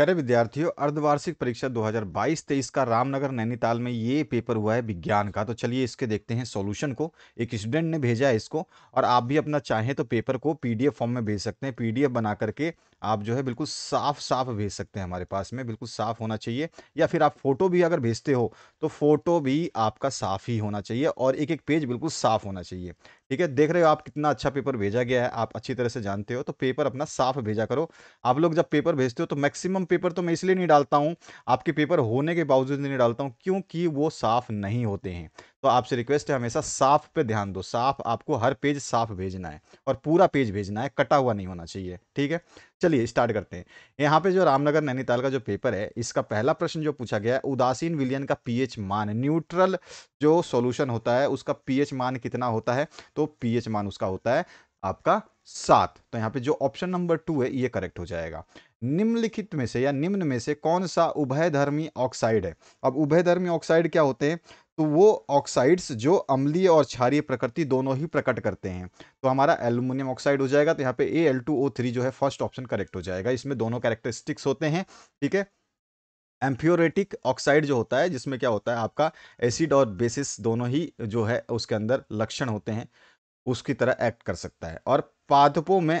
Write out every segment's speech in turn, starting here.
प्यारे विद्यार्थियों अर्धवार्षिक परीक्षा 2022-23 का रामनगर नैनीताल में ये पेपर हुआ है विज्ञान का तो चलिए इसके देखते हैं सॉल्यूशन को एक स्टूडेंट ने भेजा है इसको और आप भी अपना चाहें तो पेपर को पीडीएफ फॉर्म में भेज सकते हैं पीडीएफ बना करके आप जो है बिल्कुल साफ साफ भेज सकते हैं हमारे पास में बिल्कुल साफ होना चाहिए या फिर आप फोटो भी अगर भेजते हो तो फोटो भी आपका साफ ही होना चाहिए और एक एक पेज बिल्कुल साफ होना चाहिए ठीक है देख रहे हो आप कितना अच्छा पेपर भेजा गया है आप अच्छी तरह से जानते हो तो पेपर अपना साफ भेजा करो आप लोग जब पेपर भेजते हो तो मैक्सिमम पेपर तो मैं इसलिए नहीं डालता हूँ आपके पेपर होने के बावजूद नहीं डालता हूँ क्योंकि वो साफ नहीं होते हैं तो आपसे रिक्वेस्ट है हमेशा साफ पे ध्यान दो साफ आपको हर पेज साफ भेजना है और पूरा पेज भेजना है कटा हुआ नहीं होना चाहिए ठीक है चलिए स्टार्ट करते हैं यहाँ पे जो रामनगर नैनीताल का जो पेपर है इसका पहला प्रश्न जो पूछा गया है उदासीन विलियन का पीएच मान न्यूट्रल जो सॉल्यूशन होता है उसका पीएच मान कितना होता है तो पीएच मान उसका होता है आपका सात तो यहाँ पे जो ऑप्शन नंबर टू है ये करेक्ट हो जाएगा निम्नलिखित में से या निम्न में से कौन सा उभयधर्मी ऑक्साइड है अब उभयधर्मी ऑक्साइड क्या होते हैं तो वो ऑक्साइड्स जो अम्लीय और क्षारीय प्रकृति दोनों ही प्रकट करते हैं तो हमारा एलुमिनियम ऑक्साइड हो जाएगा तो यहाँ पे A L two O three जो है फर्स्ट ऑप्शन करेक्ट हो जाएगा इसमें दोनों कैरेक्टरिस्टिक्स होते हैं ठीक है एम्फ्योरेटिक ऑक्साइड जो होता है जिसमें क्या होता है आपका एसिड और बेसिस दोनों ही जो है उसके अंदर लक्षण होते हैं उसकी तरह एक्ट कर सकता है और पादपों में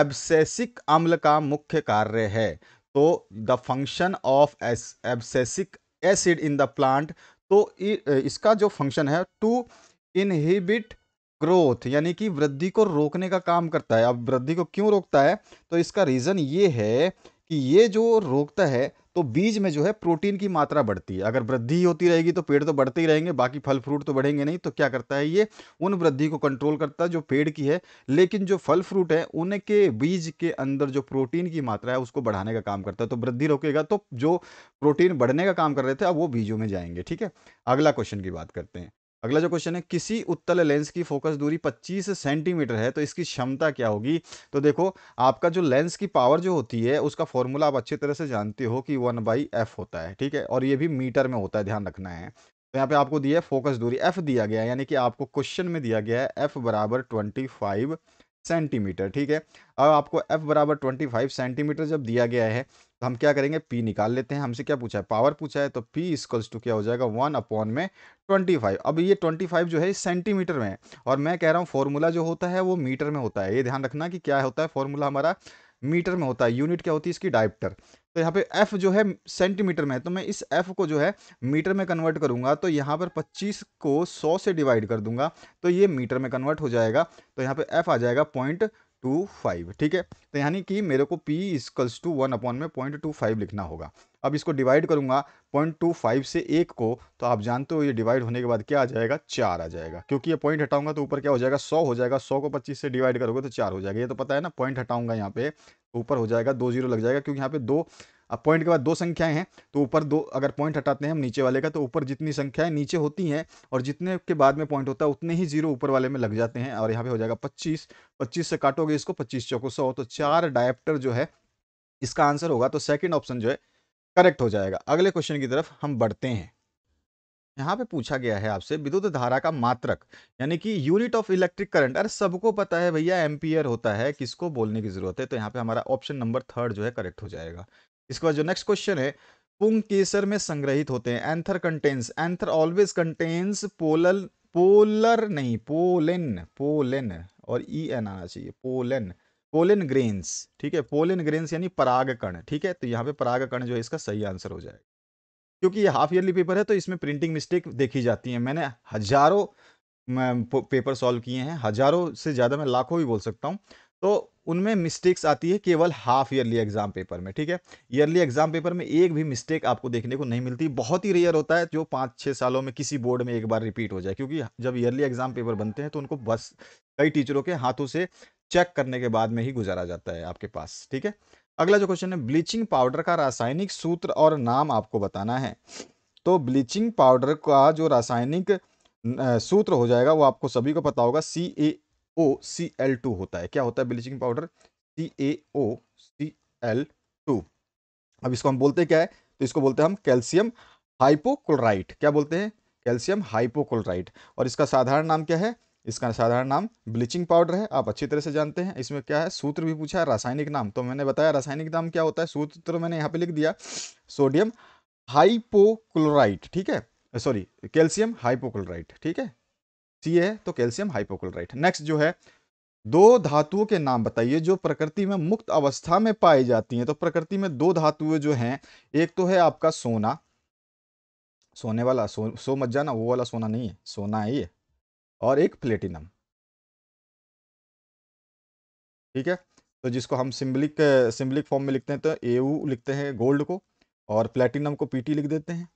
एब्सेसिक अम्ल का मुख्य कार्य है तो the function of as abscisic acid in the plant तो इसका जो फंक्शन है टू इनहिबिट ग्रोथ यानी कि वृद्धि को रोकने का काम करता है अब वृद्धि को क्यों रोकता है तो इसका रीज़न ये है कि ये जो रोकता है तो बीज में जो है प्रोटीन की मात्रा बढ़ती है अगर वृद्धि होती रहेगी तो पेड़ तो बढ़ते ही रहेंगे बाकी फल फ्रूट तो बढ़ेंगे नहीं तो क्या करता है ये उन वृद्धि को कंट्रोल करता है जो पेड़ की है लेकिन जो फल फ्रूट है उनके बीज के अंदर जो प्रोटीन की मात्रा है उसको बढ़ाने का काम करता है तो वृद्धि रोकेगा तो जो प्रोटीन बढ़ने का काम कर रहे थे अब वो बीजों में जाएंगे ठीक है अगला क्वेश्चन की बात करते हैं अगला जो क्वेश्चन है किसी उत्तल लेंस की फोकस दूरी 25 सेंटीमीटर है तो इसकी क्षमता क्या होगी तो देखो आपका जो लेंस की पावर जो होती है उसका फॉर्मूला आप अच्छी तरह से जानते हो कि वन बाई एफ होता है ठीक है और ये भी मीटर में होता है ध्यान रखना है तो यहाँ पे आपको दिया है फोकस दूरी एफ दिया गया है यानी कि आपको क्वेश्चन में दिया गया है एफ बराबर ट्वेंटी सेंटीमीटर ठीक है अब आपको एफ बराबर ट्वेंटी सेंटीमीटर जब दिया गया है तो हम क्या करेंगे पी निकाल लेते हैं हमसे क्या पूछा है पावर पूछा है तो पी इसकल्स टू क्या हो जाएगा वन अपॉन में ट्वेंटी फाइव अब ये ट्वेंटी फाइव जो है सेंटीमीटर में है और मैं कह रहा हूँ फॉर्मूला जो होता है वो मीटर में होता है ये ध्यान रखना कि क्या होता है फॉर्मूला हमारा मीटर में होता है यूनिट क्या होती है इसकी डायप्टर तो यहाँ पे एफ़ जो है सेंटीमीटर में है तो मैं इस एफ़ को जो है मीटर में कन्वर्ट करूँगा तो यहाँ पर 25 को 100 से डिवाइड कर दूंगा तो ये मीटर में कन्वर्ट हो जाएगा तो यहाँ पे एफ़ आ जाएगा पॉइंट टू फाइव ठीक है तो यानी कि मेरे को P equals two one upon में पॉइंट टू फाइव लिखना होगा अब इसको डिवाइड करूंगा पॉइंट टू फाइव से एक को तो आप जानते हो ये डिवाइड होने के बाद क्या आ जाएगा चार आ जाएगा क्योंकि ये पॉइंट हटाऊंगा तो ऊपर क्या हो जाएगा सौ हो जाएगा सौ को पच्चीस से डिवाइड करोगे तो चार हो जाएगा ये तो पता है ना पॉइंट हटाऊंगा यहाँ पे ऊपर हो जाएगा दो जीरो लग जाएगा क्योंकि यहाँ पे दो अब पॉइंट के बाद दो संख्याएं हैं तो ऊपर दो अगर पॉइंट हटाते हैं हम नीचे वाले का तो ऊपर जितनी संख्याएं नीचे होती हैं और जितने के बाद में पॉइंट होता है उतने ही जीरो ऊपर वाले में लग जाते हैं और यहाँ पे हो जाएगा पच्चीस पच्चीस से काटोगे इसको पच्चीस चौको सौ तो चार डायप्टर जो है इसका आंसर होगा तो सेकेंड ऑप्शन जो है करेक्ट हो जाएगा अगले क्वेश्चन की तरफ हम बढ़ते हैं यहाँ पे पूछा गया है आपसे विद्युत धारा का मात्रक यानी कि यूनिट ऑफ इलेक्ट्रिक करंट अरे सबको पता है भैया एम्पियर होता है किसको बोलने की जरूरत है तो यहाँ पे हमारा ऑप्शन नंबर थर्ड जो है करेक्ट हो जाएगा इसके बाद जो नेक्स्ट क्वेश्चन है पुंग केसर में संग्रहित होते हैं anther contains anther always contains polar polar नहीं पोलेन पोलेन और ई e एन आना चाहिए पोलेन पोलेन ग्रेन्स ठीक है पोलेन ग्रेन्स यानी पराग ठीक है तो यहाँ पे पराग जो है इसका सही आंसर हो जाएगा क्योंकि ये हाफ ईयरली पेपर है तो इसमें प्रिंटिंग मिस्टेक देखी जाती है मैंने हज़ारों पेपर सॉल्व किए हैं हज़ारों से ज़्यादा मैं लाखों भी बोल सकता हूँ तो उनमें मिस्टेक्स आती है केवल हाफ ईयरली एग्जाम पेपर में ठीक है ईयरली एग्जाम पेपर में एक भी मिस्टेक आपको देखने को नहीं मिलती बहुत ही रेयर होता है जो पाँच छः सालों में किसी बोर्ड में एक बार रिपीट हो जाए क्योंकि जब ईयरली एग्जाम पेपर बनते हैं तो उनको बस कई टीचरों के हाथों से चेक करने के बाद में ही गुजारा जाता है आपके पास ठीक है अगला जो क्वेश्चन है ब्लीचिंग पाउडर का रासायनिक सूत्र और नाम आपको बताना है तो ब्लीचिंग पाउडर का जो रासायनिक सूत्र हो जाएगा वो आपको सभी को पता होगा सी A O C L to होता है क्या होता है bleaching powder C A O C L two अब इसको हम बोलते क्या है तो इसको बोलते हैं हम कैल्शियम हाइपोक्लोराइट क्या बोलते हैं कैल्शियम हाइपोक्लोराइट और इसका साधारण नाम क्या है इसका साधारण नाम ब्लीचिंग पाउडर है आप अच्छी तरह से जानते हैं इसमें क्या है सूत्र भी पूछा है रासायनिक नाम तो मैंने बताया रासायनिक नाम क्या होता है सूत्र मैंने यहाँ पे लिख दिया सोडियम हाइपोक्लोराइट ठीक है सॉरी कैल्शियम हाइपोक्लोराइट ठीक है सी है तो कैल्शियम हाइपोक्लोराइट नेक्स्ट जो है दो धातुओं के नाम बताइए जो प्रकृति में मुक्त अवस्था में पाई जाती हैं तो प्रकृति में दो धातुएं जो हैं एक तो है आपका सोना सोने वाला सो सो मत जाना वो वाला सोना नहीं है सोना है ये और एक प्लेटिनम ठीक है तो जिसको हम सिम्बलिक सिम्बलिक फॉर्म में लिखते हैं तो ए लिखते हैं गोल्ड को और प्लेटिनम को पीटी लिख देते हैं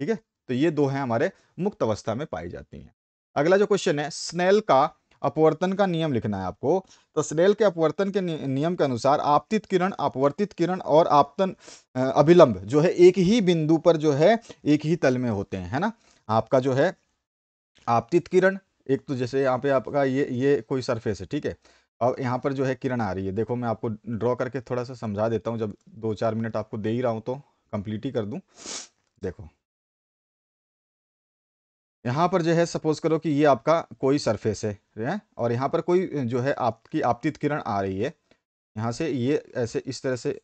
ठीक है तो ये दो हैं हमारे मुक्त अवस्था में पाई जाती हैं अगला जो क्वेश्चन है स्नेल का अपवर्तन का नियम लिखना है आपको तो स्नेल के अपवर्तन के नियम के अनुसार आपतित किरण अपवर्तित किरण और आपतन अभिलंब जो है एक ही बिंदु पर जो है एक ही तल में होते हैं है ना आपका जो है आपतित किरण एक तो जैसे यहाँ पे आपका ये ये कोई सरफेस है ठीक है और यहाँ पर जो है किरण आ रही है देखो मैं आपको ड्रॉ करके थोड़ा सा समझा देता हूँ जब दो चार मिनट आपको दे ही रहा हूँ तो कंप्लीट ही कर दूँ देखो यहाँ पर जो है सपोज़ करो कि ये आपका कोई सरफेस है है और यहाँ पर कोई जो है आपकी आपतित किरण आ रही है यहाँ से ये ऐसे इस तरह से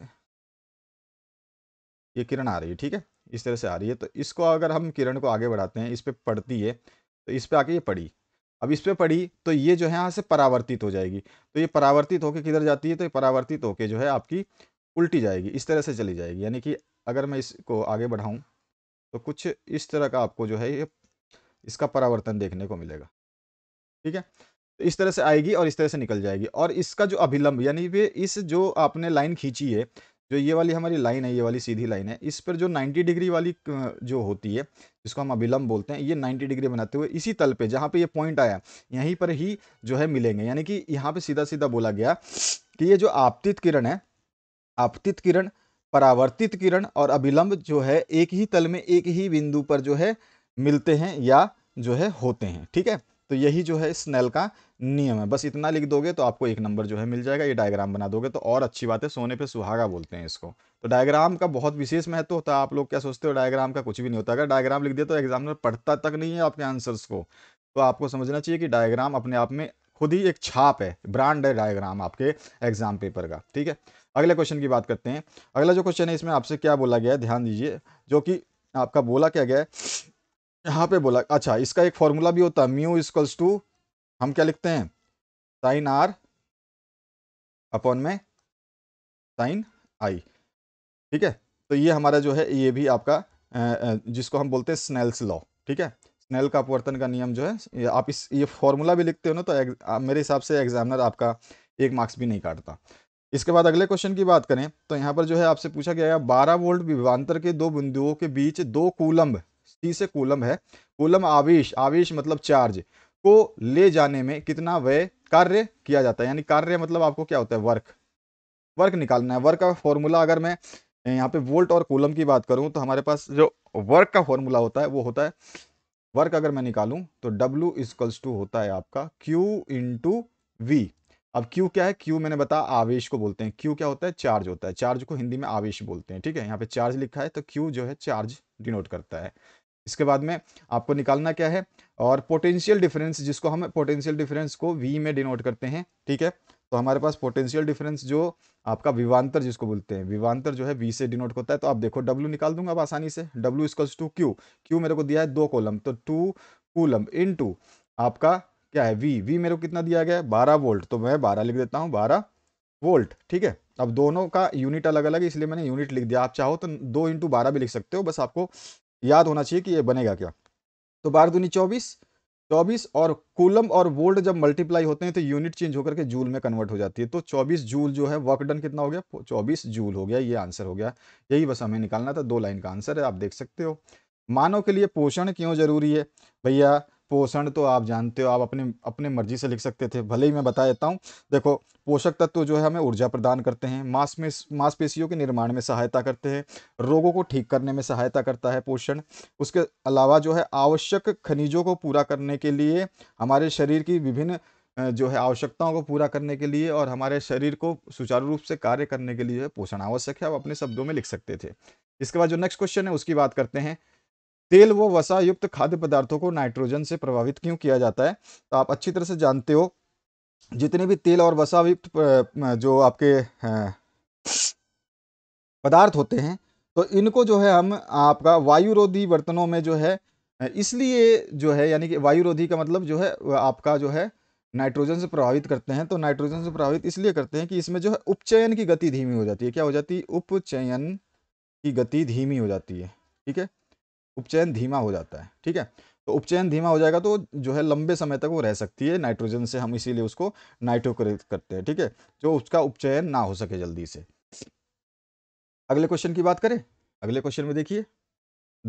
ये किरण आ रही है ठीक है इस तरह से आ रही है तो इसको अगर हम किरण को आगे बढ़ाते हैं इस पर पड़ती है तो इस पर आके ये पड़ी अब इस पर पड़ी तो ये जो है यहाँ से परावर्तित हो जाएगी तो ये परावर्तित होकर किधर जाती है तो ये परावर्तित होके जो है आपकी उल्टी जाएगी इस तरह से चली जाएगी यानी कि अगर मैं इसको आगे बढ़ाऊँ तो कुछ इस तरह का आपको जो है ये इसका परावर्तन देखने को मिलेगा ठीक है तो इस तरह से आएगी और इस तरह से निकल जाएगी और इसका जो अभिलंब यानी वे इस जो आपने लाइन खींची है जो ये वाली हमारी लाइन है ये वाली सीधी लाइन है इस पर जो 90 डिग्री वाली जो होती है जिसको हम अभिलंब बोलते हैं ये 90 डिग्री बनाते हुए इसी तल पे जहाँ पे ये पॉइंट आया यहीं पर ही जो है मिलेंगे यानी कि यहाँ पे सीधा सीधा बोला गया कि ये जो आपतित किरण है आपतित किरण परावर्तित किरण और अभिलंब जो है एक ही तल में एक ही बिंदु पर जो है मिलते हैं या जो है होते हैं ठीक है तो यही जो है स्नेल का नियम है बस इतना लिख दोगे तो आपको एक नंबर जो है मिल जाएगा ये डायग्राम बना दोगे तो और अच्छी बात है सोने पे सुहागा बोलते हैं इसको तो डायग्राम का बहुत विशेष महत्व होता है आप लोग क्या सोचते हो डायग्राम का कुछ भी नहीं होता अगर डायग्राम लिख दिया तो एग्जामिनर पढ़ता तक नहीं है आपके आंसर्स को तो आपको समझना चाहिए कि डायग्राम अपने आप में खुद ही एक छाप है ब्रांड है डायग्राम आपके एग्जाम पेपर का ठीक है अगले क्वेश्चन की बात करते हैं अगला जो क्वेश्चन है इसमें आपसे क्या बोला गया है ध्यान दीजिए जो कि आपका बोला क्या गया है यहाँ पे बोला अच्छा इसका एक फॉर्मूला भी होता है म्यू इक्वल्स टू हम क्या लिखते हैं साइन आर अपॉन में साइन आई ठीक है तो ये हमारा जो है ये भी आपका जिसको हम बोलते हैं स्नेल्स लॉ ठीक है स्नेल का अपवर्तन का नियम जो है आप इस ये फॉर्मूला भी लिखते हो ना तो एक, मेरे हिसाब से एग्जामिनर आपका एक मार्क्स भी नहीं काटता इसके बाद अगले क्वेश्चन की बात करें तो यहाँ पर जो है आपसे पूछा गया है बारह वोल्ट विभांतर के दो बिंदुओं के बीच दो कूलम्ब सी से कूलम्ब है कूलम आवेश आवेश मतलब चार्ज को ले जाने में कितना व्यय कार्य किया जाता है यानी कार्य मतलब आपको क्या होता है वर्क वर्क निकालना है वर्क का फॉर्मूला अगर मैं यहाँ पे वोल्ट और कोलम की बात करूँ तो हमारे पास जो वर्क का फॉर्मूला होता है वो होता है वर्क अगर मैं निकालूँ तो डब्ल्यू इजकल्स टू होता है आपका क्यू इंटू वी अब क्यू क्या है क्यू मैंने बताया आवेश को बोलते हैं क्यू क्या होता है चार्ज होता है चार्ज को हिंदी में आवेश बोलते हैं ठीक है यहाँ पे चार्ज लिखा है तो क्यू जो है चार्ज डिनोट करता है इसके बाद में आपको निकालना क्या है और पोटेंशियल डिफरेंस जिसको हम पोटेंशियल डिफरेंस को वी में डिनोट करते हैं ठीक है तो हमारे पास पोटेंशियल डिफरेंस जो आपका विवांतर जिसको बोलते हैं विवांतर जो है वी से डिनोट होता है तो आप देखो डब्ल्यू निकाल दूंगा अब आसानी से W equals to Q Q मेरे को दिया है दो कोलम तो टू कूलम इन टू आपका क्या है वी वी मेरे को कितना दिया गया है बारह वोल्ट तो मैं बारह लिख देता हूँ बारह वोल्ट ठीक है अब दोनों का यूनिट अलग अलग है इसलिए मैंने यूनिट लिख दिया आप चाहो तो दो इंटू बारह भी लिख सकते हो बस आपको याद होना चाहिए कि ये बनेगा क्या तो बारह दूनी चौबीस चौबीस और कूलम और वोल्ट जब मल्टीप्लाई होते हैं तो यूनिट चेंज होकर के जूल में कन्वर्ट हो जाती है तो चौबीस जूल जो है वर्क डन कितना हो गया चौबीस जूल हो गया ये आंसर हो गया यही बस हमें निकालना था दो लाइन का आंसर है आप देख सकते हो मानव के लिए पोषण क्यों जरूरी है भैया पोषण तो आप जानते हो आप अपने अपने मर्जी से लिख सकते थे भले ही मैं बता देता हूँ देखो पोषक तत्व जो है हमें ऊर्जा प्रदान करते हैं मांस में मांसपेशियों के निर्माण में सहायता करते हैं रोगों को ठीक करने में सहायता करता है पोषण उसके अलावा जो है आवश्यक खनिजों को पूरा करने के लिए हमारे शरीर की विभिन्न जो है आवश्यकताओं को पूरा करने के लिए और हमारे शरीर को सुचारू रूप से कार्य करने के लिए पोषण आवश्यक है आप अपने शब्दों में लिख सकते थे इसके बाद जो नेक्स्ट क्वेश्चन है उसकी बात करते हैं तेल व वसा युक्त खाद्य पदार्थों को नाइट्रोजन से प्रभावित क्यों किया जाता है तो आप अच्छी तरह से जानते हो जितने भी तेल और वसा युक्त जो आपके पदार्थ होते हैं तो इनको जो है हम आपका वायुरोधी बर्तनों में जो है इसलिए जो है यानी कि वायुरोधी का मतलब जो है आपका जो है नाइट्रोजन से प्रभावित करते हैं तो नाइट्रोजन से प्रभावित इसलिए करते हैं कि इसमें जो है उपचयन की गति धीमी हो जाती है क्या हो जाती है उपचयन की गति धीमी हो जाती है ठीक है उपचयन धीमा हो जाता है ठीक है तो उपचयन धीमा हो जाएगा तो जो है लंबे समय तक वो रह सकती है नाइट्रोजन से हम इसीलिए उसको नाइट्रो करते हैं ठीक है जो उसका उपचयन ना हो सके जल्दी से अगले क्वेश्चन की बात करें अगले क्वेश्चन में देखिए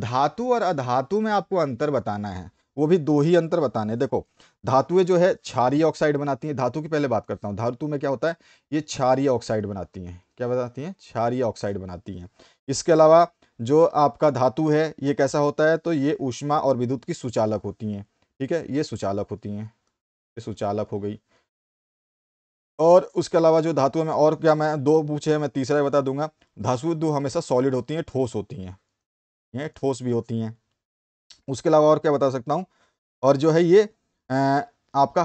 धातु और अधातु में आपको अंतर बताना है वो भी दो ही अंतर बताने देखो धातुएं जो है क्षारीय ऑक्साइड बनाती हैं धातु की पहले बात करता हूँ धातु में क्या होता है ये क्षारीय ऑक्साइड बनाती हैं क्या बताती हैं क्षारीय ऑक्साइड बनाती हैं इसके अलावा जो आपका धातु है ये कैसा होता है तो ये ऊष्मा और विद्युत की सुचालक होती हैं ठीक है ये सुचालक होती हैं ये सुचालक हो गई और उसके अलावा जो धातु में और क्या मैं दो पूछे हैं मैं तीसरा बता दूंगा धातु दो हमेशा सॉलिड होती हैं ठोस होती हैं ये ठोस भी होती हैं उसके अलावा और क्या बता सकता हूँ और जो है ये आपका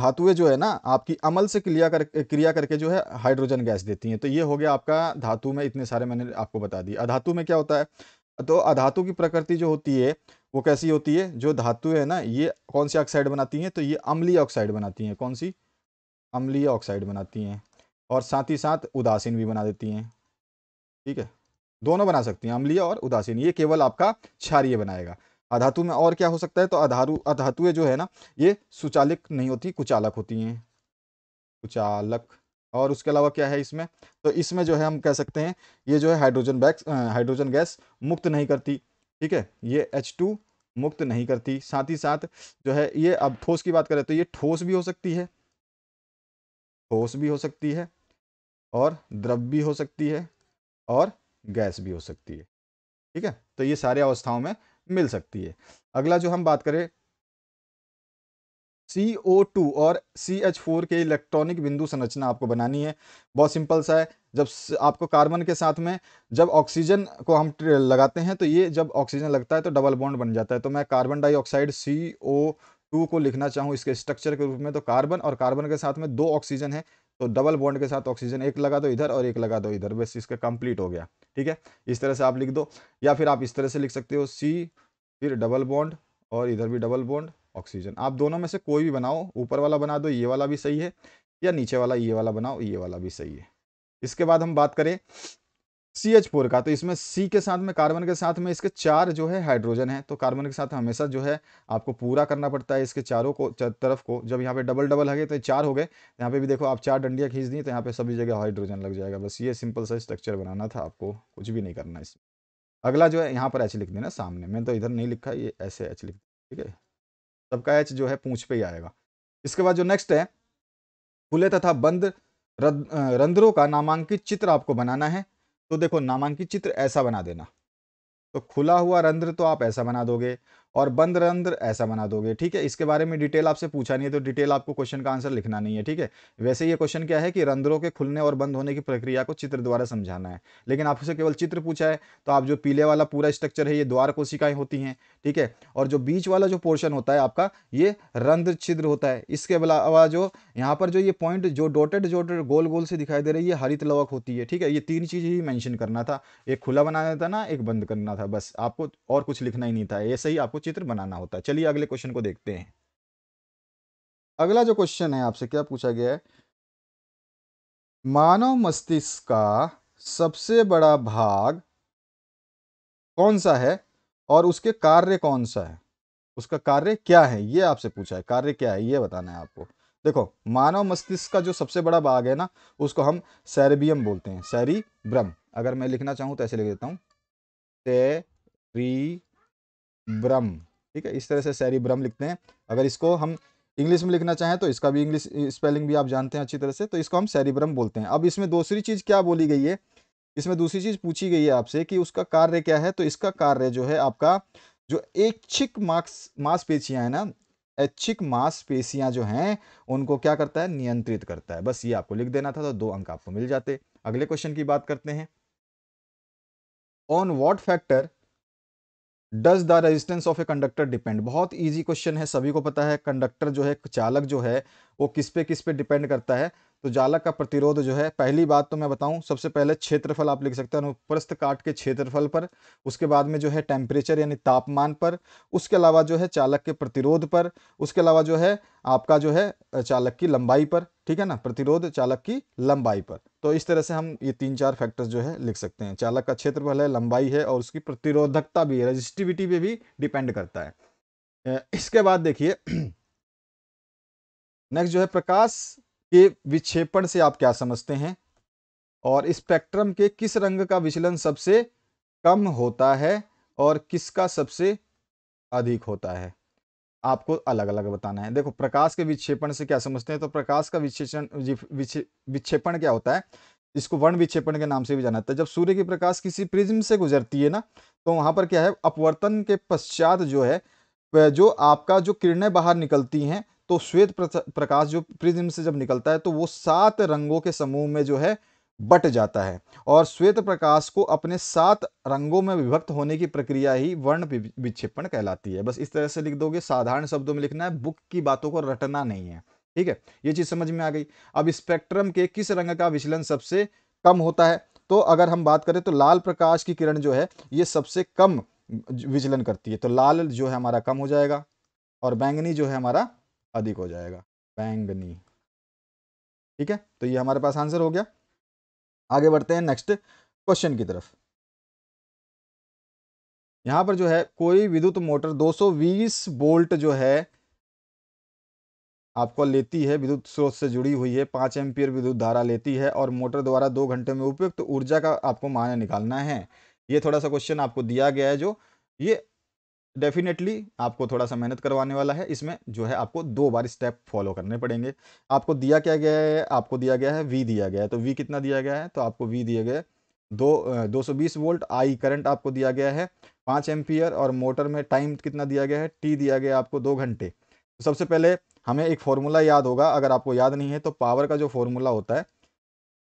धातुएं जो है ना आपकी अमल से क्रिया कर क्रिया करके जो है हाइड्रोजन गैस देती हैं तो ये हो गया आपका धातु में इतने सारे मैंने आपको बता दिए अधातु में क्या होता है तो अधातु की प्रकृति जो होती है वो कैसी होती है जो धातु है ना ये कौन सी ऑक्साइड बनाती हैं तो ये अम्लीय ऑक्साइड बनाती हैं कौन सी अम्लीय ऑक्साइड बनाती हैं और साथ ही साथ उदासीन भी बना देती हैं ठीक है दोनों बना सकती हैं अम्लीय और उदासीन ये केवल आपका क्षारीय बनाएगा अधातु में और क्या हो सकता है तो अधारु अधातुएं जो है ना ये सुचालक नहीं होती कुचालक होती हैं कुचालक और उसके अलावा क्या है इसमें तो इसमें जो है हम कह सकते हैं ये जो है हाइड्रोजन बैक्स हाइड्रोजन गैस मुक्त नहीं करती ठीक है ये एच टू मुक्त नहीं करती साथ ही साथ जो है ये अब ठोस की बात करें तो ये ठोस भी हो सकती है ठोस भी हो सकती है और द्रव भी हो सकती है और गैस भी हो सकती है ठीक है तो ये सारे अवस्थाओं में मिल सकती है अगला जो हम बात करें सी ओ टू और सी एच फोर के इलेक्ट्रॉनिक बिंदु संरचना आपको बनानी है बहुत सिंपल सा है जब आपको कार्बन के साथ में जब ऑक्सीजन को हम लगाते हैं तो ये जब ऑक्सीजन लगता है तो डबल बॉन्ड बन जाता है तो मैं carbon dioxide C O two को लिखना चाहूँ इसके स्ट्रक्चर के रूप में तो कार्बन और कार्बन के साथ में दो ऑक्सीजन है तो डबल बॉन्ड के साथ ऑक्सीजन एक लगा दो इधर और एक लगा दो इधर बस इसका कंप्लीट हो गया ठीक है इस तरह से आप लिख दो या फिर आप इस तरह से लिख सकते हो सी फिर डबल बॉन्ड और इधर भी डबल बॉन्ड ऑक्सीजन आप दोनों में से कोई भी बनाओ ऊपर वाला बना दो ये वाला भी सही है या नीचे वाला ये वाला बनाओ ये वाला भी सही है इसके बाद हम बात करें सी एच फोर का तो इसमें सी के साथ में कार्बन के साथ में इसके चार जो है हाइड्रोजन है तो कार्बन के साथ हमेशा जो है आपको पूरा करना पड़ता है इसके चारों को तरफ को जब यहाँ पे डबल डबल है तो चार हो गए यहाँ पे भी देखो आप चार डंडियाँ खींच दी तो यहाँ पे सभी जगह हाइड्रोजन लग जाएगा बस ये सिंपल सा स्ट्रक्चर बनाना था आपको कुछ भी नहीं करना इसमें अगला जो है यहाँ पर एच लिख देना सामने मैंने तो इधर नहीं लिखा ये ऐसे एच लिख ठीक है सबका एच जो है पूछ पे ही आएगा इसके बाद जो नेक्स्ट है खुले तथा बंद रंध्रों का नामांकित चित्र आपको बनाना है तो देखो नामांकित चित्र ऐसा बना देना तो खुला हुआ रंध्र तो आप ऐसा बना दोगे और बंद रंध्र ऐसा बना दोगे ठीक है इसके बारे में डिटेल आपसे पूछा नहीं है तो डिटेल आपको क्वेश्चन का आंसर लिखना नहीं है ठीक है वैसे ये क्वेश्चन क्या है कि रंध्रों के खुलने और बंद होने की प्रक्रिया को चित्र द्वारा समझाना है लेकिन आपसे केवल चित्र पूछा है तो आप जो पीले वाला पूरा स्ट्रक्चर है ये द्वार कोशिकाएं होती हैं ठीक है और जो बीच वाला जो पोर्शन होता है आपका ये रंध्र छिद्र होता है इसके अलावा जो यहाँ पर जो ये पॉइंट जो डोटेड जो गोल गोल से दिखाई दे रही है हरित लवक होती है ठीक है ये तीन चीज़ ही मैंशन करना था एक खुला बनाना था ना एक बंद करना था बस आपको और कुछ लिखना ही नहीं था ऐसे ही आपको चित्र बनाना होता है चलिए अगले क्वेश्चन को देखते हैं अगला जो क्वेश्चन है आपसे क्या पूछा गया है मानव मस्तिष्क का सबसे बड़ा भाग कौन सा है और उसके कार्य कौन सा है उसका कार्य क्या है यह आपसे पूछा है कार्य क्या है यह बताना है आपको देखो मानव मस्तिष्क का जो सबसे बड़ा भाग है ना उसको हम सैरबियम बोलते हैं सैरी ब्रम अगर मैं लिखना चाहूं तो ऐसे लिख देता हूँ सैरी ब्रम ठीक है इस तरह से सैरी ब्रम लिखते हैं अगर इसको हम इंग्लिश में लिखना चाहें तो इसका भी इंग्लिश स्पेलिंग भी आप जानते हैं अच्छी तरह से तो इसको हम सैरिब्रम बोलते हैं अब इसमें दूसरी चीज़ क्या बोली गई है इसमें दूसरी चीज़ पूछी गई है आपसे कि उसका कार्य क्या है तो इसका कार्य जो है आपका जो ऐच्छिक मार्क्स मांसपेशियाँ हैं ना ऐच्छिक मांसपेशियाँ जो हैं उनको क्या करता है नियंत्रित करता है बस ये आपको लिख देना था तो दो अंक आपको मिल जाते अगले क्वेश्चन की बात करते हैं on what factor does the resistance of a conductor depend बहुत ईजी क्वेश्चन है सभी को पता है कंडक्टर जो है चालक जो है वो किस पे किस पे डिपेंड करता है तो चालक का प्रतिरोध जो है पहली बात तो मैं बताऊं सबसे पहले क्षेत्रफल आप लिख सकते हैं अनुप्रस्थ काट के क्षेत्रफल पर उसके बाद में जो है टेम्परेचर यानी तापमान पर उसके अलावा जो है चालक के प्रतिरोध पर उसके अलावा जो है आपका जो है चालक की लंबाई पर ठीक है ना प्रतिरोध चालक की लंबाई पर तो इस तरह से हम ये तीन चार फैक्टर्स जो है लिख सकते हैं चालक का क्षेत्रफल है लंबाई है और उसकी प्रतिरोधकता भी है रजिस्टिविटी पे भी डिपेंड करता है इसके बाद देखिए नेक्स्ट जो है प्रकाश के विक्षेपण से आप क्या समझते हैं और स्पेक्ट्रम के किस रंग का विचलन सबसे कम होता है और किसका सबसे अधिक होता है आपको अलग अलग बताना है देखो प्रकाश के विक्षेपण से क्या समझते हैं तो प्रकाश का विक्षेपण विक्षेपण क्या होता है इसको वर्ण विक्षेपण के नाम से भी जाना जाता है जब सूर्य की प्रकाश किसी प्रिज्म से गुजरती है ना तो वहाँ पर क्या है अपवर्तन के पश्चात जो है जो आपका जो किरणें बाहर निकलती हैं तो श्वेत प्रकाश जो प्रिज्म से जब निकलता है तो वो सात रंगों के समूह में जो है बट जाता है और श्वेत प्रकाश को अपने सात रंगों में विभक्त होने की प्रक्रिया ही वर्ण विक्षेपण कहलाती है बस इस तरह से लिख दोगे साधारण शब्दों में लिखना है बुक की बातों को रटना नहीं है ठीक है ये चीज़ समझ में आ गई अब स्पेक्ट्रम के किस रंग का विचलन सबसे कम होता है तो अगर हम बात करें तो लाल प्रकाश की किरण जो है ये सबसे कम विचलन करती है तो लाल जो है हमारा कम हो जाएगा और बैंगनी जो है हमारा अधिक हो जाएगा बैंगनी ठीक है तो ये हमारे पास आंसर हो गया आगे बढ़ते हैं नेक्स्ट क्वेश्चन की तरफ यहां पर जो है कोई विद्युत मोटर 220 वोल्ट जो है आपको लेती है विद्युत स्रोत से जुड़ी हुई है पांच एम्पियर विद्युत धारा लेती है और मोटर द्वारा दो घंटे में उपयुक्त तो ऊर्जा का आपको मान निकालना है ये थोड़ा सा क्वेश्चन आपको दिया गया है जो ये डेफिनेटली आपको थोड़ा सा मेहनत करवाने वाला है इसमें जो है आपको दो बार स्टेप फॉलो करने पड़ेंगे आपको दिया क्या गया है आपको दिया गया है वी दिया गया है तो वी कितना दिया गया है तो आपको वी दिया गया है दो दो सौ बीस वोल्ट आई करंट आपको दिया गया है पाँच एम्पियर और मोटर में टाइम कितना दिया गया है टी दिया गया आपको दो घंटे तो सबसे पहले हमें एक फॉर्मूला याद होगा अगर आपको याद नहीं है तो पावर का जो फॉर्मूला होता है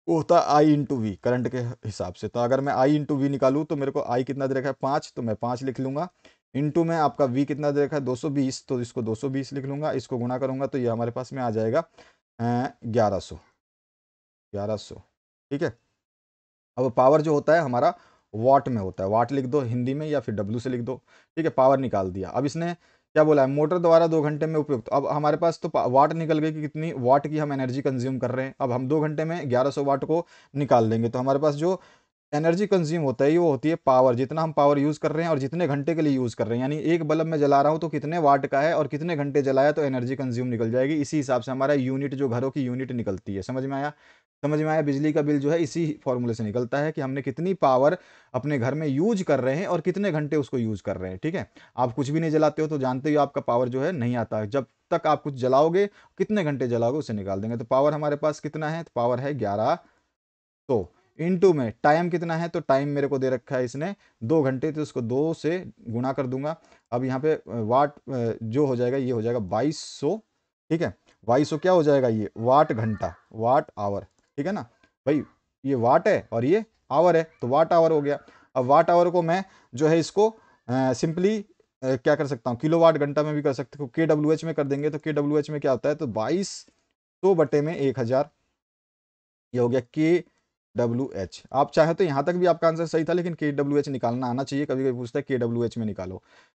वो होता है आई इंटू वी करंट के हिसाब से तो अगर मैं आई इंटू वी निकालूँ तो मेरे को आई कितना दे रखा है पाँच तो मैं पाँच लिख लूँगा इंटू में आपका वी कितना दे रखा है 220 तो इसको 220 लिख लूंगा इसको गुणा करूँगा तो ये हमारे पास में आ जाएगा ग्यारह सौ ग्यारह सौ ठीक है अब पावर जो होता है हमारा वाट में होता है वाट लिख दो हिंदी में या फिर डब्ल्यू से लिख दो ठीक है पावर निकाल दिया अब इसने क्या बोला है मोटर द्वारा दो घंटे में उपयुक्त अब हमारे पास तो वाट निकल गए कि कितनी वाट की हम एनर्जी कंज्यूम कर रहे हैं अब हम दो घंटे में 1100 वाट को निकाल देंगे तो हमारे पास जो एनर्जी कंज्यूम होता है ये वो होती है पावर जितना हम पावर यूज़ कर रहे हैं और जितने घंटे के लिए यूज़ कर रहे हैं यानी एक बल्ब में जला रहा हूँ तो कितने वाट का है और कितने घंटे जलाया तो एनर्जी कंज्यूम निकल जाएगी इसी हिसाब से हमारा यूनिट जो घरों की यूनिट निकलती है समझ में आया समझ में आया बिजली का बिल जो है इसी फॉर्मूले से निकलता है कि हमने कितनी पावर अपने घर में यूज कर रहे हैं और कितने घंटे उसको यूज कर रहे हैं ठीक है आप कुछ भी नहीं जलाते हो तो जानते हो आपका पावर जो है नहीं आता है जब तक आप कुछ जलाओगे कितने घंटे जलाओगे उसे निकाल देंगे तो पावर हमारे पास कितना है तो पावर है ग्यारह सौ इनटू में टाइम कितना है तो टाइम मेरे को दे रखा है इसने दो घंटे तो इसको दो से गुणा कर दूंगा अब यहाँ पे वाट जो हो जाएगा ये हो जाएगा बाईस ठीक है बाईस क्या हो जाएगा ये वाट घंटा वाट आवर ठीक है ना भाई ये वाट है और ये आवर है तो वाट आवर हो गया अब वाट आवर को मैं जो है इसको सिंपली क्या कर सकता हूँ किलो वाट घंटा में भी कर सकते के डब्ल्यू एच में कर देंगे तो के डब्ल्यू एच में क्या होता है तो बाईस सौ तो बटे में एक हज़ार ये हो गया के डब्ल्यू एच आप चाहे तो यहाँ तक भी आपका आंसर सही था लेकिन के डब्ल्यू एच निकालना आना चाहिए कभी कभी पूछता है के डब्ल्यू एच में निकालो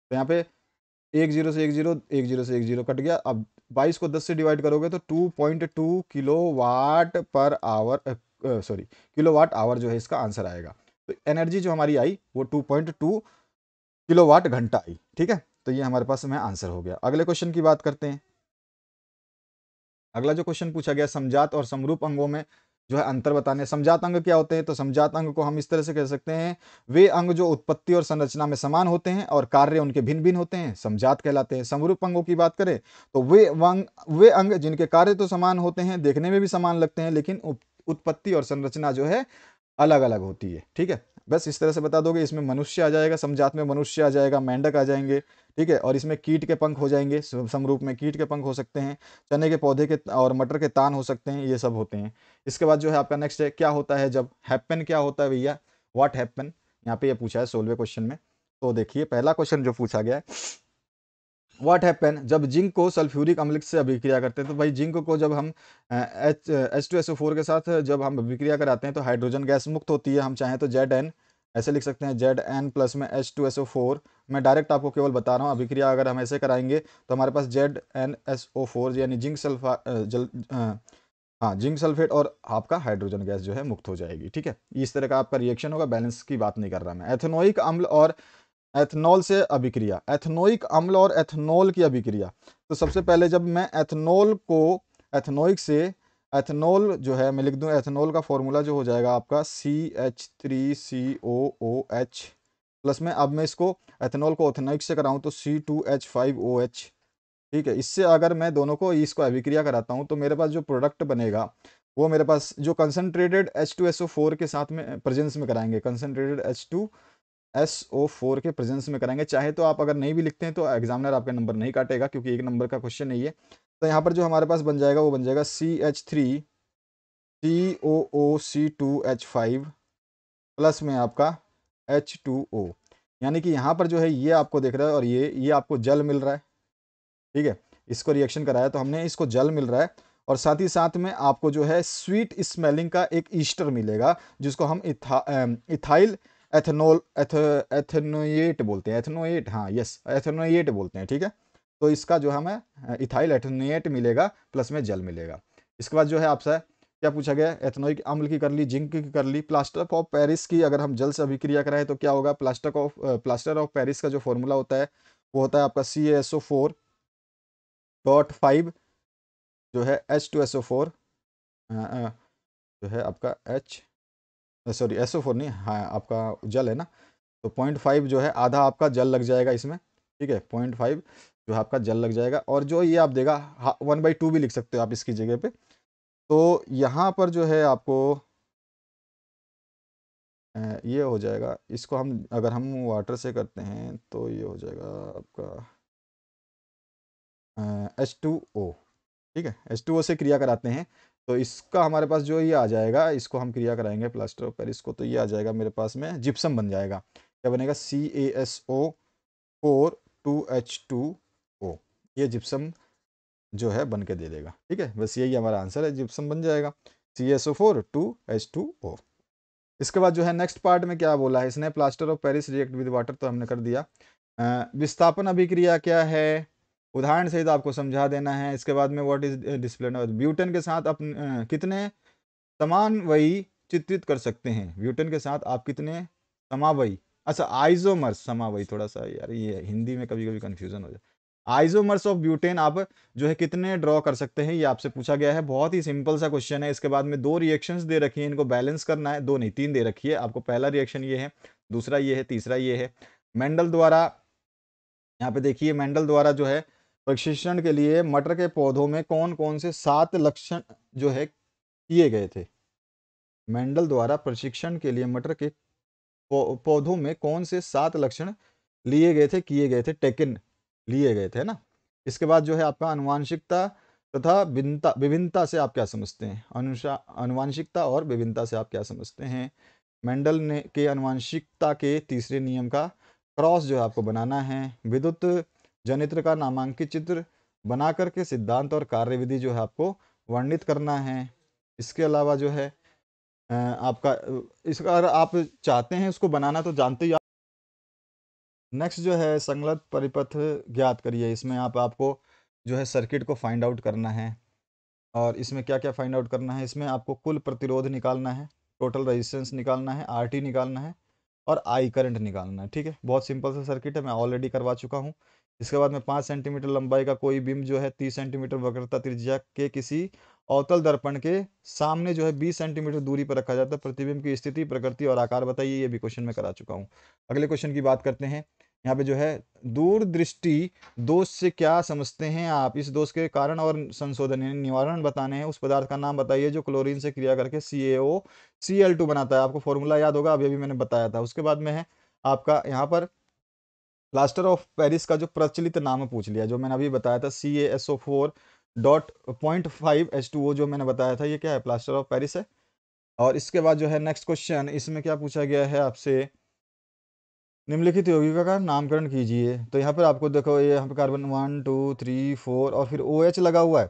तो यहाँ पे एक जीरो से एक जीरो एक जीरो से एक जीरो कट गया अब बाईस को दस से डिवाइड करोगे तो two point two kilowatt पर hour sorry kilowatt hour जो है इसका आंसर आएगा तो एनर्जी जो हमारी आई वो two point two kilowatt घंटा आई ठीक है तो ये हमारे पास में आंसर हो गया अगले क्वेश्चन की बात करते हैं अगला जो क्वेश्चन पूछा गया समझात और समरूप अंगों में जो है अंतर बताने समझात अंग क्या होते हैं तो समझात अंग को हम इस तरह से कह सकते हैं वे अंग जो उत्पत्ति और संरचना में समान होते हैं और कार्य उनके भिन्न भिन्न होते हैं समझात कहलाते हैं समरूप अंगों की बात करें तो वे अंग वे अंग जिनके कार्य तो समान होते हैं देखने में भी समान लगते हैं लेकिन उत्पत्ति और संरचना जो है अलग अलग होती है ठीक है बस इस तरह से बता दोगे इसमें मनुष्य आ जाएगा समझात में मनुष्य आ जाएगा मेंढक आ जाएंगे ठीक है और इसमें कीट के पंख हो जाएंगे समरूप में कीट के पंख हो सकते हैं चने के पौधे के और मटर के तान हो सकते हैं ये सब होते हैं इसके बाद जो है आपका नेक्स्ट है क्या होता है जब हैपन क्या होता है भैया वाट हैपन यहाँ पे ये पूछा है सोलवे क्वेश्चन में तो देखिए पहला क्वेश्चन जो पूछा गया है व्हाट हैपन जब जिंक को सल्फ्यूरिक अम्ल से अभिक्रिया करते हैं तो भाई जिंक को जब हम H H two S O four के साथ जब हम अभिक्रिया कराते हैं तो हाइड्रोजन गैस मुक्त होती है हम चाहें तो जेड एन ऐसे लिख सकते हैं जेड एन प्लस में H two S O four मैं डायरेक्ट आपको केवल बता रहा हूँ अभिक्रिया अगर हम ऐसे कराएंगे तो हमारे पास Z N S O four यानी जिंक सल्फा जल हाँ जिंक सल्फेट और आपका हाइड्रोजन गैस जो है मुक्त हो जाएगी ठीक है इस तरह का आपका रिएक्शन होगा बैलेंस की बात नहीं कर रहा मैं एथेनोइक अम्ल और एथनॉल से अभिक्रिया एथनोइक अम्ल और एथनॉल की अभिक्रिया तो सबसे पहले जब मैं एथनॉल को एथनोइक से एथनॉल जो है मैं लिख दूँ एथनॉल का फॉर्मूला जो हो जाएगा आपका C H three C O O H plus में अब मैं इसको एथनॉल को एथनोइक से कराऊँ तो C two H five O H ठीक है इससे अगर मैं दोनों को इसको अभिक्रिया कराता हूँ तो मेरे पास जो प्रोडक्ट बनेगा वो मेरे पास जो concentrated H two S O four के साथ में प्रेजेंस में कराएंगे concentrated H two S O four के प्रेजेंस में करेंगे चाहे तो आप अगर नहीं भी लिखते हैं तो एग्जामिनर आपके नंबर नहीं काटेगा क्योंकि एक नंबर का क्वेश्चन नहीं है तो यहाँ पर जो हमारे पास बन जाएगा वो बन जाएगा C H three T O O C two H five plus में आपका एच टू ओ यानी कि यहाँ पर जो है ये आपको देख रहा है और ये ये आपको जल मिल रहा है ठीक है इसको रिएक्शन कराया तो हमने इसको जल मिल रहा है और साथ ही साथ में आपको जो है स्वीट स्मेलिंग का एक ईस्टर मिलेगा जिसको हम इथा इथाइल एथेनोल एथ एथनोएट बोलते हैं एथेनोएट हाँ यस एथेनोएट बोलते हैं ठीक है तो इसका जो हमें इथाइल एथेनोएट मिलेगा प्लस में जल मिलेगा इसके बाद जो है आपसे क्या पूछा गया एथनोइक अम्ल की कर ली जिंक की कर ली प्लास्टर ऑफ पेरिस की अगर हम जल से अभिक्रिया कराएं तो क्या होगा plaster of plaster of Paris का जो फॉर्मूला होता है वो होता है आपका C S O four dot five जो है H two S O four जो है आपका एच सॉरी एस नहीं हाँ आपका जल है ना तो पॉइंट फाइव जो है आधा आपका जल लग जाएगा इसमें ठीक है पॉइंट फाइव जो है आपका जल लग जाएगा और जो ये आप देगा वन बाई टू भी लिख सकते हो आप इसकी जगह पे तो यहाँ पर जो है आपको ये हो जाएगा इसको हम अगर हम वाटर से करते हैं तो ये हो जाएगा आपका एच टू ओ ठीक है एच टू ओ से क्रिया कराते हैं तो इसका हमारे पास जो ये आ जाएगा इसको हम क्रिया कराएंगे प्लास्टर ऑफ पेरिस को तो ये आ जाएगा मेरे पास में जिप्सम बन जाएगा क्या बनेगा C A S O four two H two O ये जिप्सम जो है बन के दे देगा ठीक है बस यही हमारा आंसर है जिप्सम बन जाएगा C S O four two H two O इसके बाद जो है नेक्स्ट पार्ट में क्या बोला है इसने plaster of Paris react with water तो हमने कर दिया विस्थापन अभिक्रिया क्या है उदाहरण सहित आपको समझा देना है इसके बाद में व्हाट इज डिस्प्लेन ब्यूटन के साथ आप कितने समानवयी चित्रित कर सकते हैं ब्यूटन के साथ आप कितने समावयी अच्छा आइजोमर्स समावयी थोड़ा सा यार ये हिंदी में कभी कभी कन्फ्यूजन हो जाए आइजोमर्स ऑफ ब्यूटेन आप जो है कितने ड्रॉ कर सकते हैं ये आपसे पूछा गया है बहुत ही सिंपल सा क्वेश्चन है इसके बाद में दो रिएक्शंस दे रखी है इनको बैलेंस करना है दो नहीं तीन दे रखी है आपको पहला रिएक्शन ये है दूसरा ये है तीसरा ये है मेंडल द्वारा यहाँ पे देखिए मेंडल द्वारा जो है प्रशिक्षण के लिए मटर के पौधों में कौन कौन से सात लक्षण जो है किए गए थे मेंडल द्वारा प्रशिक्षण के लिए मटर के पौधों में कौन से सात लक्षण लिए गए थे किए गए थे टेकिन लिए गए थे ना इसके बाद जो है आपका अनुवांशिकता तथा भिन्नता विभिन्नता से आप क्या समझते हैं अनुशा अनुवांशिकता और विभिन्नता से आप क्या समझते हैं मेंडल ने के अनुवांशिकता के तीसरे नियम का क्रॉस जो है आपको बनाना है विद्युत जनित्र का नामांकित चित्र बना करके सिद्धांत और कार्यविधि जो है आपको वर्णित करना है इसके अलावा जो है आपका इसका अगर आप चाहते हैं उसको बनाना तो जानते ही नेक्स्ट जो है संगलत परिपथ ज्ञात करिए इसमें आप आपको जो है सर्किट को फाइंड आउट करना है और इसमें क्या क्या फाइंड आउट करना है इसमें आपको कुल प्रतिरोध निकालना है टोटल रेजिस्टेंस निकालना है आर निकालना है और आई करंट निकालना है ठीक है बहुत सिंपल सा सर्किट है मैं ऑलरेडी करवा चुका हूँ इसके बाद में पाँच सेंटीमीटर लंबाई का कोई बिंब जो है तीस सेंटीमीटर वक्रता त्रिज्या के किसी अवतल दर्पण के सामने जो है बीस सेंटीमीटर दूरी पर रखा जाता है प्रतिबिंब की स्थिति प्रकृति और आकार बताइए ये भी क्वेश्चन में करा चुका हूँ अगले क्वेश्चन की बात करते हैं यहाँ पे जो है दूरदृष्टि दोष से क्या समझते हैं आप इस दोष के कारण और संशोधन यानी निवारण बताने हैं उस पदार्थ का नाम बताइए जो क्लोरीन से क्रिया करके सी एल टू बनाता है आपको फॉर्मूला याद होगा अभी अभी मैंने बताया था उसके बाद में है आपका यहाँ पर प्लास्टर ऑफ पेरिस का जो प्रचलित नाम है पूछ लिया जो मैंने अभी बताया था C A S O four dot point five H two O जो मैंने बताया था ये क्या है प्लास्टर ऑफ पेरिस है और इसके बाद जो है नेक्स्ट क्वेश्चन इसमें क्या पूछा गया है आपसे निम्नलिखित यौगिका का नामकरण कीजिए तो यहाँ पर आपको देखो ये यहाँ पर carbon one two three four और फिर ओ OH लगा हुआ है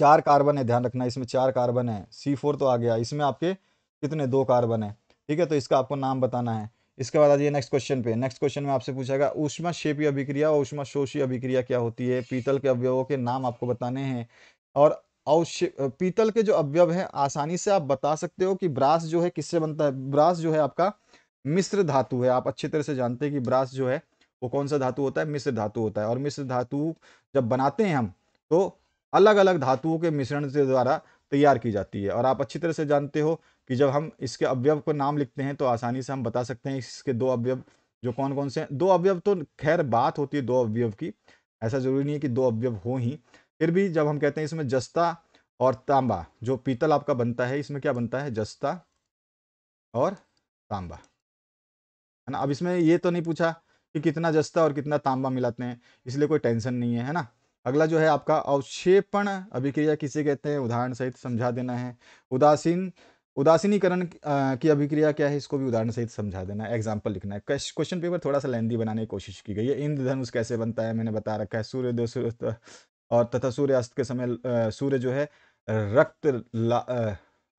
चार कार्बन है ध्यान रखना इसमें चार कार्बन है सी फोर तो आ गया इसमें आपके कितने दो कार्बन है ठीक है तो इसका आपको नाम बताना है इसके बाद आ जाइए नेक्स्ट क्वेश्चन पे नेक्स्ट क्वेश्चन में आपसे गया ऊष्मा शेपी अभिक्रिया और ऊष्मा शोषी अभिक्रिया क्या होती है पीतल के अवयवों के नाम आपको बताने हैं और पीतल के जो अवयव है आसानी से आप बता सकते हो कि ब्रास जो है किससे बनता है ब्रास जो है आपका मिश्र धातु है आप अच्छी तरह से जानते हैं कि ब्रास जो है वो कौन सा धातु होता है मिश्र धातु होता है और मिश्र धातु जब बनाते हैं हम तो अलग अलग धातुओं के मिश्रण के द्वारा तैयार की जाती है और आप अच्छी तरह से जानते हो कि जब हम इसके अवयव को नाम लिखते हैं तो आसानी से हम बता सकते हैं इसके दो अवयव जो कौन कौन से हैं दो अवयव तो खैर बात होती है दो अवयव की ऐसा ज़रूरी नहीं है कि दो अवयव हो ही फिर भी जब हम कहते हैं इसमें जस्ता और तांबा जो पीतल आपका बनता है इसमें क्या बनता है जस्ता और तांबा है ना अब इसमें ये तो नहीं पूछा कि कितना जस्ता और कितना तांबा मिलाते हैं इसलिए कोई टेंशन नहीं है है ना अगला जो है आपका अवक्षेपण अभिक्रिया किसे कहते हैं उदाहरण सहित समझा देना है उदासीन उदासीनीकरण की अभिक्रिया क्या है इसको भी उदाहरण सहित समझा देना है एग्जाम्पल लिखना है क्वेश्चन पेपर थोड़ा सा लेंदी बनाने की कोशिश की गई है इंद्र धनुष कैसे बनता है मैंने बता रखा है सूर्य और तथा सूर्यास्त के समय सूर्य जो है रक्त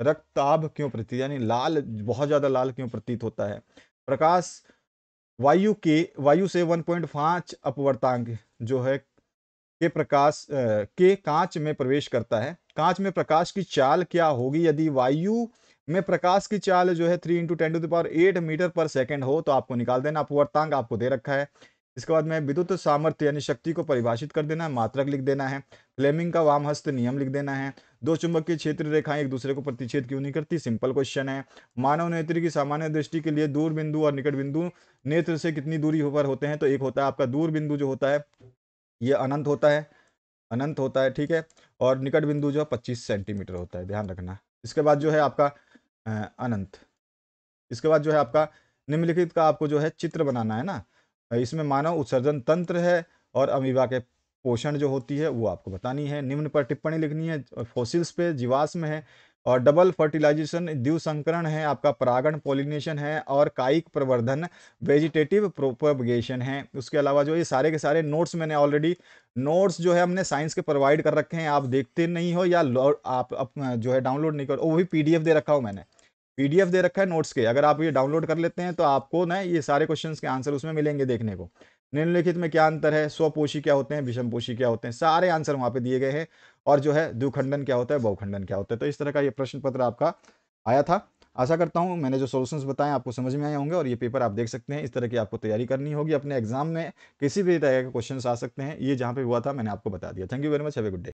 रक्ताभ क्यों प्रतीत यानी लाल बहुत ज़्यादा लाल क्यों प्रतीत होता है प्रकाश वायु के वायु से 1.5 अपवर्तांक जो है के प्रकाश के कांच में प्रवेश करता है कांच में प्रकाश की चाल क्या होगी यदि वायु में प्रकाश की चाल जो है three into ten to the power eight meter per second हो तो आपको निकाल देना वर्तांग आपको दे रखा है इसके बाद में विद्युत सामर्थ्य यानी शक्ति को परिभाषित कर देना है मात्रक लिख देना है फ्लेमिंग का वामहस्त नियम लिख देना है दो चुंबक की क्षेत्र रेखाएं एक दूसरे को प्रतिच्छेद क्यों नहीं करती सिंपल क्वेश्चन है मानव नेत्र की सामान्य दृष्टि के लिए दूर बिंदु और निकट बिंदु नेत्र से कितनी दूरी पर होते हैं तो एक होता है आपका दूर बिंदु जो होता है ये अनंत होता है अनंत होता है ठीक है और निकट बिंदु जो है पच्चीस सेंटीमीटर होता है ध्यान रखना इसके बाद जो है आपका अनंत इसके बाद जो है आपका निम्नलिखित का आपको जो है चित्र बनाना है ना इसमें मानव उत्सर्जन तंत्र है और अमीबा के पोषण जो होती है वो आपको बतानी है निम्न पर टिप्पणी लिखनी है फोसिल्स पे जीवाश्म है और डबल फर्टिलाइजेशन द्यू संकरण है आपका परागण पोलिनेशन है और कायिक प्रवर्धन वेजिटेटिव प्रोपगेशन है उसके अलावा जो ये सारे के सारे नोट्स मैंने ऑलरेडी नोट्स जो है हमने साइंस के प्रोवाइड कर रखे हैं आप देखते नहीं हो या आप जो है डाउनलोड नहीं कर वो भी पी दे रखा हो मैंने पी दे रखा है नोट्स के अगर आप ये डाउनलोड कर लेते हैं तो आपको ना ये सारे क्वेश्चन के आंसर उसमें मिलेंगे देखने को निम्नलिखित में क्या अंतर है स्वपोषी क्या होते हैं विषमपोषी क्या होते हैं सारे आंसर वहां पे दिए गए हैं और जो है द्विखंडन क्या होता है बहुखंडन क्या होता है तो इस तरह का ये प्रश्न पत्र आपका आया था आशा करता हूँ मैंने जो सॉल्यूशंस बताए आपको समझ में आए होंगे और ये पेपर आप देख सकते हैं इस तरह की आपको तैयारी करनी होगी अपने एग्जाम में किसी भी तरह के क्वेश्चन आ सकते हैं ये जहाँ पे हुआ था मैंने आपको बता दिया thank you very much have a good day